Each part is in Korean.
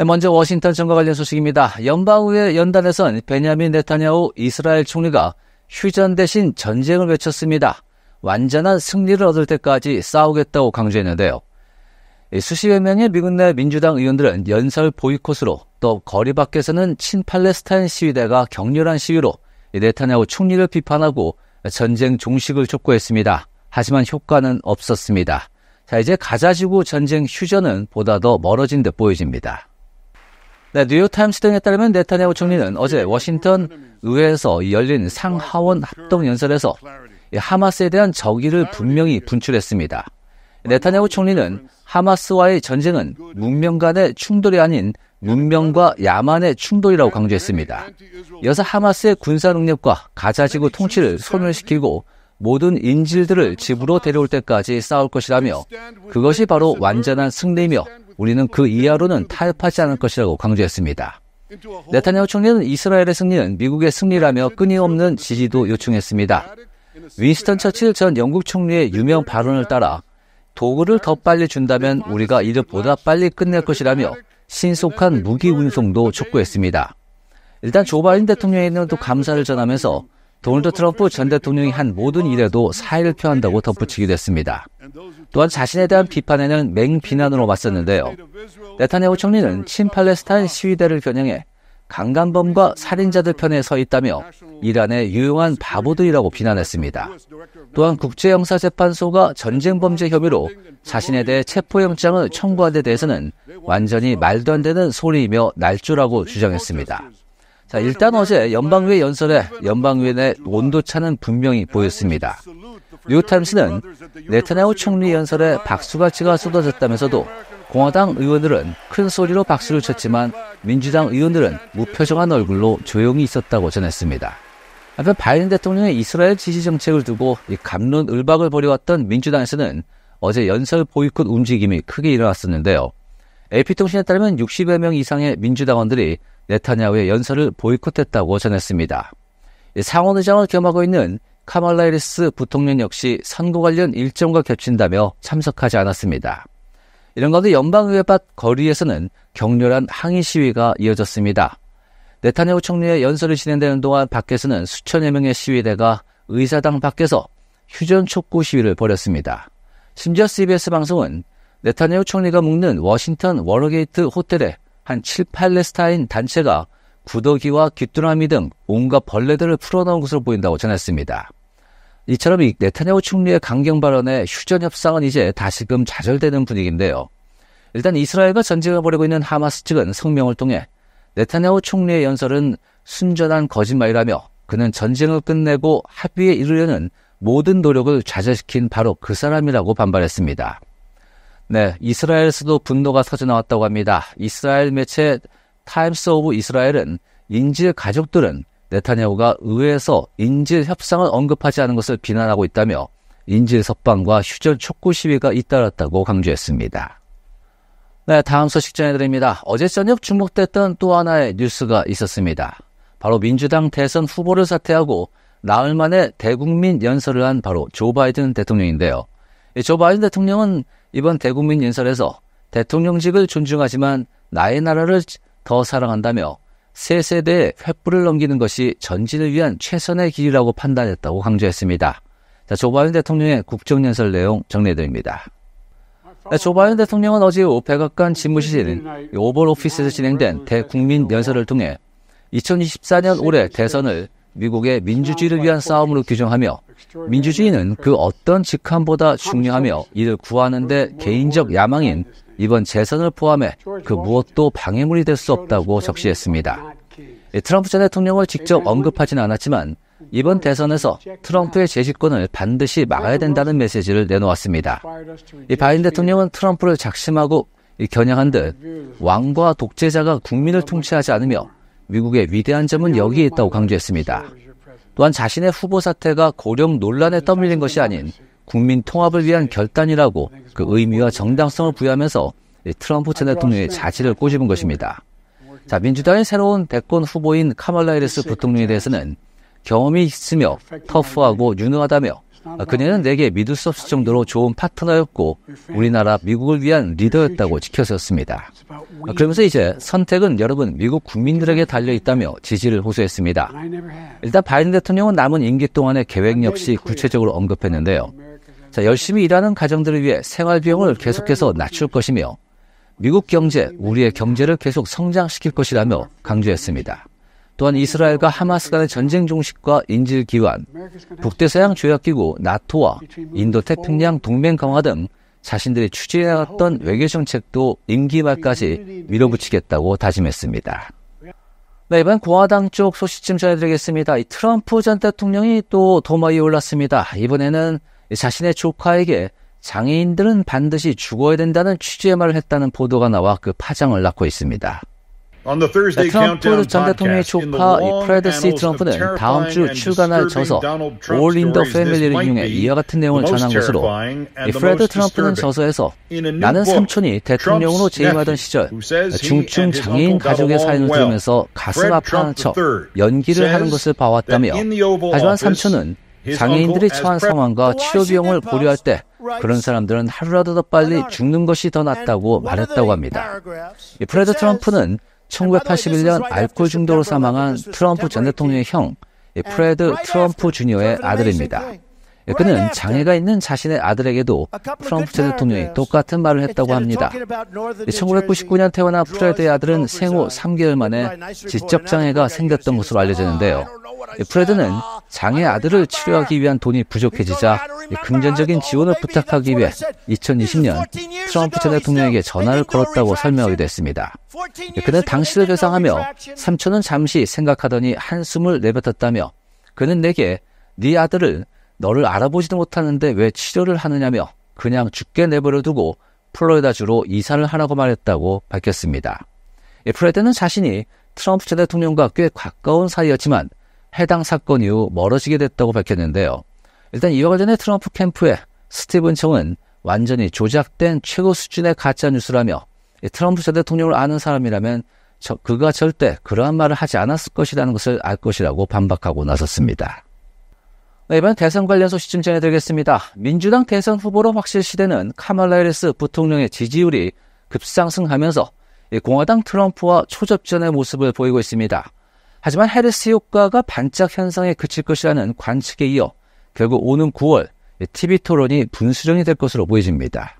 네, 먼저 워싱턴 정과 관련 소식입니다. 연방의회 연단에선 베냐민 네타냐후 이스라엘 총리가 휴전 대신 전쟁을 외쳤습니다. 완전한 승리를 얻을 때까지 싸우겠다고 강조했는데요. 수십여 명의 미국 내 민주당 의원들은 연설 보이콧으로 또 거리 밖에서는 친팔레스타인 시위대가 격렬한 시위로 네타냐후 총리를 비판하고 전쟁 종식을 촉구했습니다. 하지만 효과는 없었습니다. 자, 이제 가자지구 전쟁 휴전은 보다 더 멀어진 듯 보여집니다. 네, 뉴욕타임스 등에 따르면 네타냐후 총리는 어제 워싱턴 의회에서 열린 상하원 합동연설에서 하마스에 대한 적의를 분명히 분출했습니다. 네타냐후 총리는 하마스와의 전쟁은 문명 간의 충돌이 아닌 문명과 야만의 충돌이라고 강조했습니다. 여사 하마스의 군사 능력과 가자지구 통치를 소멸시키고 모든 인질들을 집으로 데려올 때까지 싸울 것이라며 그것이 바로 완전한 승리며 우리는 그 이하로는 타협하지 않을 것이라고 강조했습니다. 네타냐후 총리는 이스라엘의 승리는 미국의 승리라며 끊임없는 지지도 요청했습니다. 윈스턴 처칠 전 영국 총리의 유명 발언을 따라 도구를 더 빨리 준다면 우리가 이득보다 빨리 끝낼 것이라며 신속한 무기 운송도 촉구했습니다. 일단 조 바이든 대통령에게도 감사를 전하면서 도널드 트럼프 전 대통령이 한 모든 일에도 사의를 표한다고 덧붙이기도 했습니다. 또한 자신에 대한 비판에는 맹비난으로 맞섰는데요. 네타네오 총리는 친팔레스타인 시위대를 겨냥해 강간범과 살인자들 편에 서 있다며 이란의 유용한 바보들이라고 비난했습니다. 또한 국제형사재판소가 전쟁범죄 혐의로 자신에 대해 체포영장을 청구한 데 대해서는 완전히 말도 안 되는 소리이며 날조라고 주장했습니다. 자, 일단 어제 연방회 연설에 연방회 내 온도차는 분명히 보였습니다. 뉴욕타임스는 네타냐후 총리 연설에 박수가치가 쏟아졌다면서도 공화당 의원들은 큰 소리로 박수를 쳤지만 민주당 의원들은 무표정한 얼굴로 조용히 있었다고 전했습니다. 한편 바이든 대통령의 이스라엘 지지 정책을 두고 이 감론을박을 벌여왔던 민주당에서는 어제 연설 보이콧 움직임이 크게 일어났었는데요. AP통신에 따르면 60여 명 이상의 민주당원들이 네타냐후의 연설을 보이콧했다고 전했습니다. 상원 의장을 겸하고 있는 카말라 이리스 부통령 역시 선거 관련 일정과 겹친다며 참석하지 않았습니다. 이런 가운데 연방의회 밭 거리에서는 격렬한 항의 시위가 이어졌습니다. 네타냐후 총리의 연설이 진행되는 동안 밖에서는 수천여 명의 시위대가 의사당 밖에서 휴전 촉구 시위를 벌였습니다. 심지어 CBS 방송은 네타냐후 총리가 묵는 워싱턴 워러게이트 호텔에 한 7, 팔레스타인 단체가 구더기와 귀뚜라미 등 온갖 벌레들을 풀어놓은 것으로 보인다고 전했습니다. 이처럼 이네타냐오 총리의 강경 발언에 휴전 협상은 이제 다시금 좌절되는 분위기인데요. 일단 이스라엘과 전쟁을 벌이고 있는 하마스 측은 성명을 통해 네타냐오 총리의 연설은 순전한 거짓말이라며 그는 전쟁을 끝내고 합의에 이르려는 모든 노력을 좌절시킨 바로 그 사람이라고 반발했습니다. 네, 이스라엘에서도 분노가 터져 나왔다고 합니다. 이스라엘 매체 타임스 오브 이스라엘은 인질 가족들은 네타냐후가 의회에서 인질 협상을 언급하지 않은 것을 비난하고 있다며 인질 석방과 휴전 촉구 시위가 잇따랐다고 강조했습니다. 네, 다음 소식 전해드립니다. 어제 저녁 주목됐던 또 하나의 뉴스가 있었습니다. 바로 민주당 대선 후보를 사퇴하고 나흘 만에 대국민 연설을 한 바로 조 바이든 대통령인데요. 예, 조 바이든 대통령은 이번 대국민 연설에서 대통령직을 존중하지만 나의 나라를 더 사랑한다며 세세대의 횃불을 넘기는 것이 전진을 위한 최선의 길이라고 판단했다고 강조했습니다. 자, 조 바이든 대통령의 국정연설 내용 정리해드립니다. 네, 조 바이든 대통령은 어제 오페각 간 집무실인 오벌 오피스에서 진행된 대국민 연설을 통해 2024년 올해 대선을 미국의 민주주의를 위한 싸움으로 규정하며 민주주의는 그 어떤 직함보다 중요하며 이를 구하는데 개인적 야망인 이번 재선을 포함해 그 무엇도 방해물이 될 수 없다고 적시했습니다. 트럼프 전 대통령을 직접 언급하지는 않았지만 이번 대선에서 트럼프의 재집권을 반드시 막아야 된다는 메시지를 내놓았습니다. 이 바이든 대통령은 트럼프를 작심하고 겨냥한 듯 왕과 독재자가 국민을 통치하지 않으며 미국의 위대한 점은 여기에 있다고 강조했습니다. 또한 자신의 후보 사태가 고령 논란에 떠밀린 것이 아닌 국민 통합을 위한 결단이라고 그 의미와 정당성을 부여하면서 트럼프 전 대통령의 자질을 꼬집은 것입니다. 자, 민주당의 새로운 대권 후보인 카말라이레스 부통령에 대해서는 경험이 있으며 터프하고 유능하다며 아, 그녀는 내게 믿을 수 없을 정도로 좋은 파트너였고 우리나라 미국을 위한 리더였다고 지켜섰습니다. 아, 그러면서 이제 선택은 여러분 미국 국민들에게 달려 있다며 지지를 호소했습니다. 일단 바이든 대통령은 남은 임기 동안의 계획 역시 구체적으로 언급했는데요. 자, 열심히 일하는 가정들을 위해 생활 비용을 계속해서 낮출 것이며 미국 경제, 우리의 경제를 계속 성장시킬 것이라며 강조했습니다. 또한 이스라엘과 하마스 간의 전쟁 종식과 인질 기환, 북대서양 조약 기구 나토와 인도 태평양 동맹 강화 등 자신들이 추진해왔던 외교 정책도 임기 말까지 밀어붙이겠다고 다짐했습니다. 네, 이번 공화당 쪽소식좀 전해드리겠습니다. 이 트럼프 전 대통령이 또 도마에 올랐습니다. 이번에는 자신의 조카에게 장애인들은 반드시 죽어야 된다는 취지의 말을 했다는 보도가 나와 그 파장을 낳고 있습니다. 네, 트럼프 전 대통령의 조카 프레드 C. 트럼프는 다음 주 출간할 저서 All in the Family를 이용해 이와 같은 내용을 전한 것으로 프레드 트럼프는 저서에서 나는 삼촌이 대통령으로 재임하던 시절 중증 장애인 가족의 사연을 들으면서 가슴 아파하는 척 연기를 하는 것을 봐왔다며 하지만 삼촌은 장애인들이 처한 상황과 치료 비용을 고려할 때 그런 사람들은 하루라도 더 빨리 죽는 것이 더 낫다고 말했다고 합니다. 프레드 트럼프는 1981년 알코올 중독으로 사망한 트럼프 전 대통령의 형 예, 프레드 트럼프 주니어의 아들입니다. 예, 그는 장애가 있는 자신의 아들에게도 프프트 대통령이 똑같은 말을 했다고 합니다. 1999년 태어난 프레드의 아들은 생후 3개월 만에 지적장애가 생겼던 것으로 알려졌는데요. 프레드는 장애 아들을 치료하기 위한 돈이 부족해지자 금전적인 지원을 부탁하기 위해 2020년 트럼프 전 대통령에게 전화를 걸었다고 설명하기도 했습니다. 예, 그는 당시를 대상하며 삼촌은 잠시 생각하더니 한숨을 내뱉었다며 그는 내게 네 아들을 너를 알아보지도 못하는데 왜 치료를 하느냐며 그냥 죽게 내버려 두고 플로리다주로 이사를 하라고 말했다고 밝혔습니다. 프레드는 자신이 트럼프 전 대통령과 꽤 가까운 사이였지만 해당 사건 이후 멀어지게 됐다고 밝혔는데요. 일단 이와 관련해 트럼프 캠프의 스티븐 청은 완전히 조작된 최고 수준의 가짜뉴스라며 트럼프 전 대통령을 아는 사람이라면 그가 절대 그러한 말을 하지 않았을 것이라는 것을 알 것이라고 반박하고 나섰습니다. 네, 이번 대선 관련 소식 좀 전해드리겠습니다. 민주당 대선 후보로 확실시되는 카말라 해리스 부통령의 지지율이 급상승하면서 공화당 트럼프와 초접전의 모습을 보이고 있습니다. 하지만 헤리스 효과가 반짝 현상에 그칠 것이라는 관측에 이어 결국 오는 9월 TV 토론이 분수령이 될 것으로 보여집니다.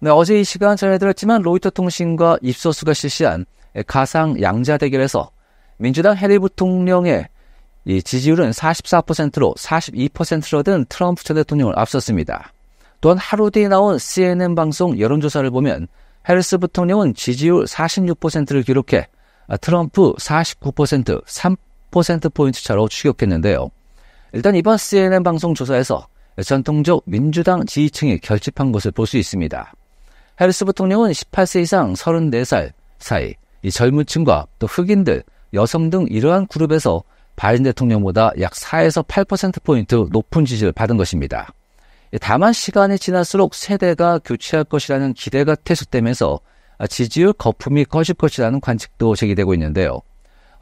네, 어제 이 시간 전해드렸지만 로이터 통신과 입소수가 실시한 가상 양자 대결에서 민주당 해리 부통령의 이 지지율은 44%로 42%로든 트럼프 전 대통령을 앞섰습니다. 또한 하루 뒤에 나온 CNN 방송 여론조사를 보면 해리스 부통령은 지지율 46%를 기록해 트럼프 49%, 3%포인트 차로 추격했는데요. 일단 이번 CNN 방송 조사에서 전통적 민주당 지지층이 결집한 것을 볼 수 있습니다. 해리스 부통령은 18세 이상 34살 사이 이 젊은 층과 또 흑인들, 여성 등 이러한 그룹에서 바이든 대통령보다 약 4에서 8%포인트 높은 지지를 받은 것입니다. 다만 시간이 지날수록 세대가 교체할 것이라는 기대가 퇴소되면서 지지율 거품이 커질 것이라는 관측도 제기되고 있는데요.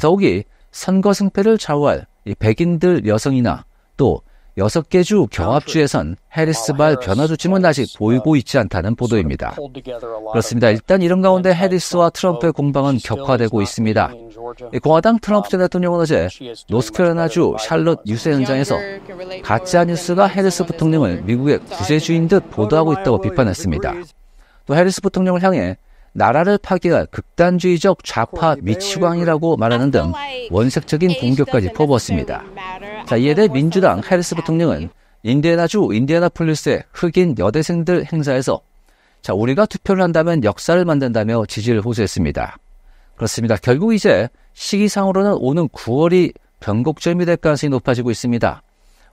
더욱이 선거 승패를 좌우할 백인들 여성이나 또 6개 주 경합주에선 해리스발 변화조짐은 아직 보이고 uh, 있지 않다는 보도입니다. 그렇습니다. 일단 이런 가운데 해리스와 트럼프의 공방은 격화되고 있습니다. 공화당 트럼프 전 um, 대통령은 어제 노스캐롤라이나주 샬롯 유세 현장에서 가짜 뉴스가 해리스 부통령을 미국의 구세주인 듯 보도하고 있다고 비판했습니다. 또 해리스 부통령을 향해 나라를 파괴할 극단주의적 좌파 미치광이라고 말하는 등 원색적인 공격까지 퍼부었습니다. 자, 이에 대해 민주당 해리스 부통령은 인디애나주 인디애나폴리스의 흑인 여대생들 행사에서 자, 우리가 투표를 한다면 역사를 만든다며 지지를 호소했습니다. 그렇습니다. 결국 이제 시기상으로는 오는 9월이 변곡점이 될 가능성이 높아지고 있습니다.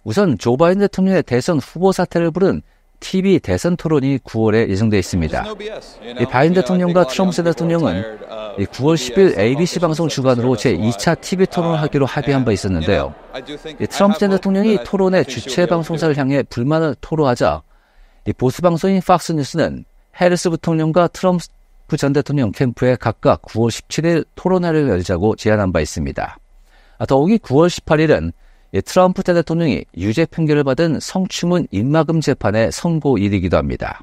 우선 조 바이든 대통령의 대선 후보 사태를 부른 TV 대선 토론이 9월에 예정되어 있습니다. 이 바이든 대통령과 트럼프 대통령은 9월 10일 ABC 방송 주간으로 제2차 TV 토론을 하기로 합의한 바 있었는데요. 트럼프 전 대통령이 토론의 주최 방송사를 향해 불만을 토로하자 보수 방송인 팍스 뉴스는 해리스 부통령과 트럼프 전 대통령 캠프에 각각 9월 17일 토론회를 열자고 제안한 바 있습니다. 아, 더욱이 9월 18일은 트럼프 전 대통령이 유죄 판결을 받은 성추문 입마금 재판의 선고일이기도 합니다.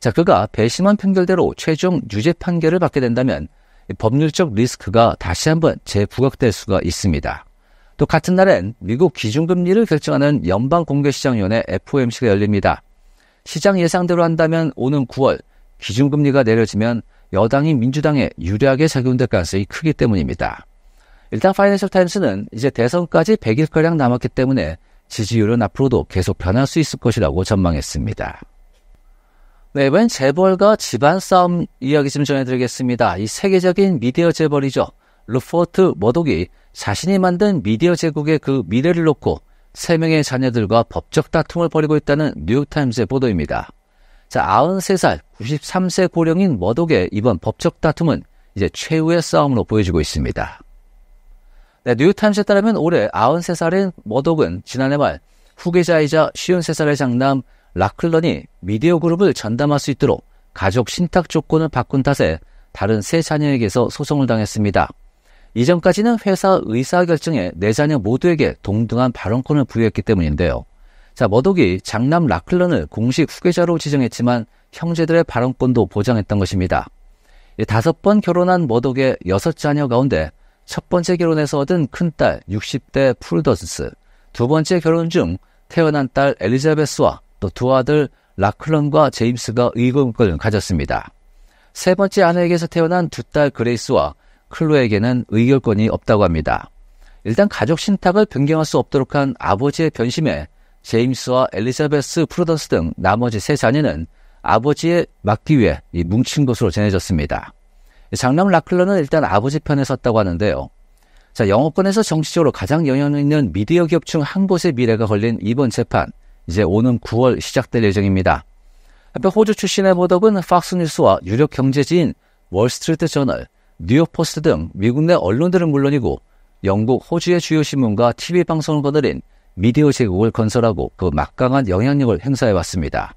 자, 그가 배심원 판결대로 최종 유죄 판결을 받게 된다면 법률적 리스크가 다시 한번 재부각될 수가 있습니다. 또 같은 날엔 미국 기준금리를 결정하는 연방공개시장위원회 FOMC가 열립니다. 시장 예상대로 한다면 오는 9월 기준금리가 내려지면 여당인 민주당에 유리하게 작용될 가능성이 크기 때문입니다. 일단 파이낸셜 타임스는 이제 대선까지 100일가량 남았기 때문에 지지율은 앞으로도 계속 변할 수 있을 것이라고 전망했습니다. 네, 이번엔 재벌과 집안 싸움 이야기 좀 전해드리겠습니다. 이 세계적인 미디어 재벌이죠. 루포트 머독이 자신이 만든 미디어 제국의 그 미래를 놓고 세 명의 자녀들과 법적 다툼을 벌이고 있다는 뉴욕타임스의 보도입니다. 자, 93살, 93세 고령인 머독의 이번 법적 다툼은 이제 최후의 싸움으로 보여지고 있습니다. 네, 뉴욕타임스에 따르면 올해 93살인 머독은 지난해 말 후계자이자 53살의 장남 라클런이 미디어 그룹을 전담할 수 있도록 가족 신탁 조건을 바꾼 탓에 다른 세 자녀에게서 소송을 당했습니다. 이전까지는 회사 의사 결정에 네 자녀 모두에게 동등한 발언권을 부여했기 때문인데요. 자, 머독이 장남 라클런을 공식 후계자로 지정했지만 형제들의 발언권도 보장했던 것입니다. 다섯 번 결혼한 머독의 여섯 자녀 가운데 첫 번째 결혼에서 얻은 큰딸 60대 풀더스, 두 번째 결혼 중 태어난 딸 엘리자베스와 또두 아들 라클런과 제임스가 의금권을 가졌습니다. 세 번째 아내에게서 태어난 두 딸 그레이스와 클로에게는 의결권이 없다고 합니다. 일단 가족 신탁을 변경할 수 없도록 한 아버지의 변심에 제임스와 엘리자베스 프로던스 등 나머지 세 자녀는 아버지의 막기 위해 뭉친 것으로 전해졌습니다. 장남 라클런은 일단 아버지 편에 섰다고 하는데요. 자, 영어권에서 정치적으로 가장 영향 있는 미디어 기업 중 한 곳의 미래가 걸린 이번 재판. 이제 오는 9월 시작될 예정입니다. 한편 호주 출신의 보덕은 팍스뉴스와 유력 경제지인 월스트리트 저널, 뉴욕포스트 등 미국 내 언론들은 물론이고 영국 호주의 주요 신문과 TV 방송을 거느린 미디어 제국을 건설하고 그 막강한 영향력을 행사해왔습니다.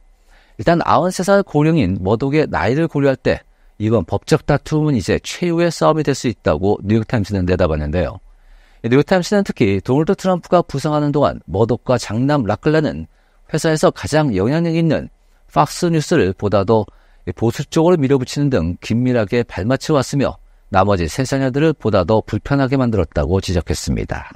일단 93살 고령인 머독의 나이를 고려할 때 이번 법적 다툼은 이제 최후의 싸움이 될 수 있다고 뉴욕타임스는 내다봤는데요. 뉴욕타임스는 특히 도널드 트럼프가 부상하는 동안 머독과 장남 라클라는 회사에서 가장 영향력 있는 팍스 뉴스를 보다도 보수 쪽으로 밀어붙이는 등 긴밀하게 발맞춰 왔으며 나머지 세 자녀들을 보다 더 불편하게 만들었다고 지적했습니다.